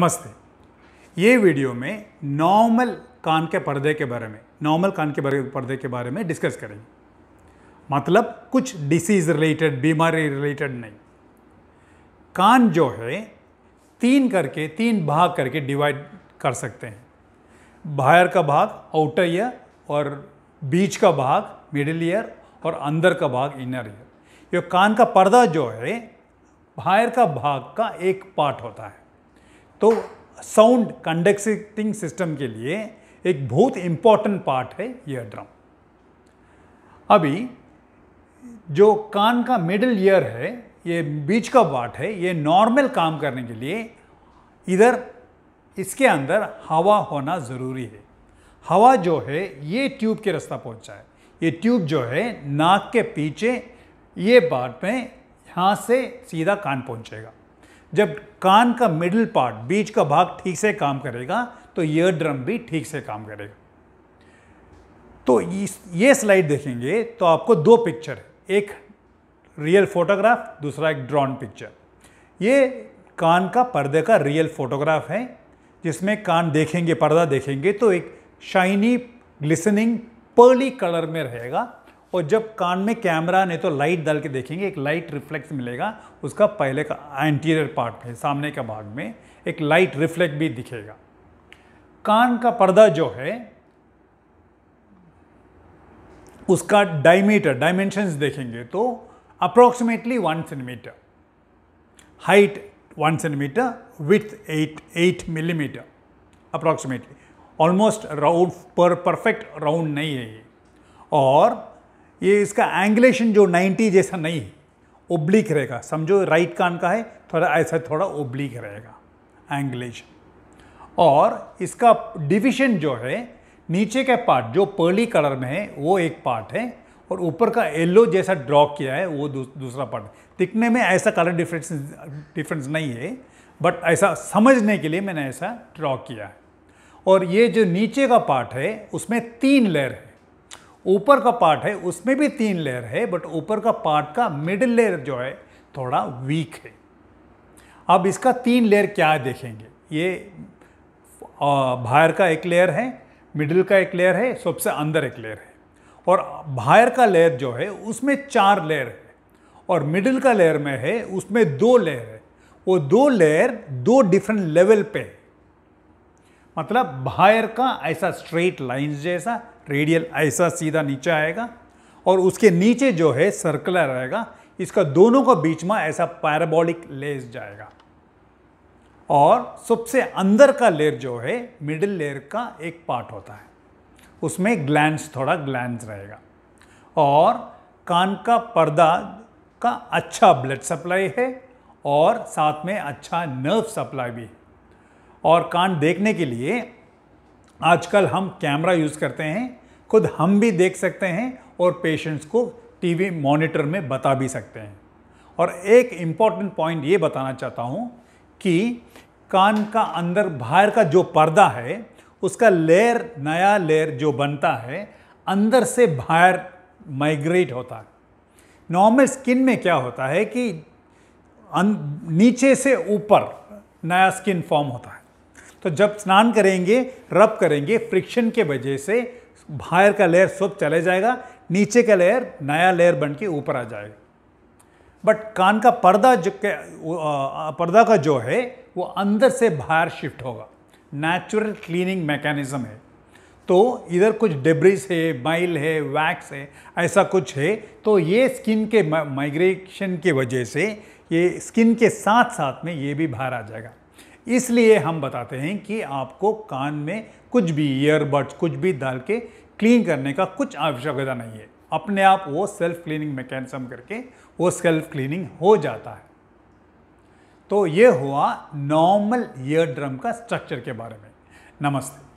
नमस्ते ये वीडियो में नॉर्मल कान के पर्दे के बारे में नॉर्मल कान के पर्दे के बारे में डिस्कस करेंगे मतलब कुछ डिसीज़ रिलेटेड बीमारी रिलेटेड नहीं कान जो है तीन करके तीन भाग करके डिवाइड कर सकते हैं बाहर का भाग आउटर ईयर और बीच का भाग मिडिल ईयर और अंदर का भाग इनर ईयर ये कान का पर्दा जो है बाहर का भाग का एक पार्ट होता है तो साउंड कंडक्टिंग सिस्टम के लिए एक बहुत इम्पॉर्टेंट पार्ट है ईयर ड्रम अभी जो कान का मिडिल ईयर है ये बीच का पार्ट है ये नॉर्मल काम करने के लिए इधर इसके अंदर हवा होना ज़रूरी है हवा जो है ये ट्यूब के रास्ता पहुंचा है ये ट्यूब जो है नाक के पीछे ये पार्ट में यहाँ से सीधा कान पहुंचेगा जब कान का मिडिल पार्ट बीच का भाग ठीक से काम करेगा तो ईयर ड्रम भी ठीक से काम करेगा तो ये स्लाइड देखेंगे तो आपको दो पिक्चर एक रियल फोटोग्राफ दूसरा एक ड्रॉन पिक्चर ये कान का पर्दे का रियल फोटोग्राफ है जिसमें कान देखेंगे पर्दा देखेंगे तो एक शाइनी ग्लिसनिंग पर्ली कलर में रहेगा और जब कान में कैमरा नहीं तो लाइट डाल के देखेंगे एक लाइट रिफ्लेक्स मिलेगा उसका पहले का एंटीरियर पार्ट में सामने का भाग में एक लाइट रिफ्लेक्ट भी दिखेगा कान का पर्दा जो है उसका डायमीटर डायमेंशंस देखेंगे तो approximately one centimetre height one centimetre with eight eight millimetre approximately almost round पर परफेक्ट राउंड नहीं है ये और ये इसका एंगुलेशन जो 90 जैसा नहीं ओब्लिक रहेगा समझो राइट कान का है थोड़ा ऐसा थोड़ा ओब्लिक रहेगा एंगुलेशन और इसका डिविशन जो है नीचे का पार्ट जो पर्ली कलर में है वो एक पार्ट है और ऊपर का येलो जैसा ड्रॉ किया है वो दूस, दूसरा पार्ट दिखने में ऐसा कलर डिफरेंस डिफरेंस नहीं है बट ऐसा समझने के लिए मैंने ऐसा ड्रॉ किया है और ये जो नीचे का पार्ट है उसमें तीन लेयर है ऊपर का पार्ट है उसमें भी तीन लेयर है बट ऊपर का पार्ट का मिडिल लेयर जो है थोड़ा वीक है अब इसका तीन लेयर क्या है देखेंगे ये बाहर का एक लेयर है मिडिल का एक लेयर है सबसे अंदर एक लेयर है और बाहर का लेयर जो है उसमें चार लेयर है और मिडिल का लेयर में है उसमें दो लेयर है वो दो लेयर दो डिफरेंट लेवल पे है मतलब बाहर का ऐसा स्ट्रेट लाइंस जैसा रेडियल ऐसा सीधा नीचे आएगा और उसके नीचे जो है सर्कुलर रहेगा इसका दोनों का बीच में ऐसा पैराबॉलिक लेस जाएगा और सबसे अंदर का लेयर जो है मिडिल लेयर का एक पार्ट होता है उसमें ग्लैंड थोड़ा ग्लैंड रहेगा और कान का पर्दा का अच्छा ब्लड सप्लाई है और साथ में अच्छा नर्व सप्लाई भी और कान देखने के लिए आजकल हम कैमरा यूज़ करते हैं खुद हम भी देख सकते हैं और पेशेंट्स को टीवी मॉनिटर में बता भी सकते हैं और एक इम्पॉर्टेंट पॉइंट ये बताना चाहता हूँ कि कान का अंदर बाहर का जो पर्दा है उसका लेयर नया लेयर जो बनता है अंदर से बाहर माइग्रेट होता है नॉर्मल स्किन में क्या होता है कि अं, नीचे से ऊपर नया स्किन फॉर्म होता है तो जब स्नान करेंगे रब करेंगे फ्रिक्शन के वजह से बाहर का लेयर सब चले जाएगा नीचे का लेयर नया लेयर बन के ऊपर आ जाएगा बट कान का पर्दा जो के पर्दा का जो है वो अंदर से बाहर शिफ्ट होगा नेचुरल क्लीनिंग मैकेनिज्म है तो इधर कुछ डेब्रिज है माइल है वैक्स है ऐसा कुछ है तो ये स्किन के माइग्रेशन के वजह से ये स्किन के साथ साथ में ये भी बाहर आ जाएगा इसलिए हम बताते हैं कि आपको कान में कुछ भी ईयरबड्स कुछ भी डाल के क्लीन करने का कुछ आवश्यकता नहीं है अपने आप वो सेल्फ क्लीनिंग मैकेनिज्म करके वो सेल्फ क्लीनिंग हो जाता है तो ये हुआ नॉर्मल ईयर ड्रम का स्ट्रक्चर के बारे में नमस्ते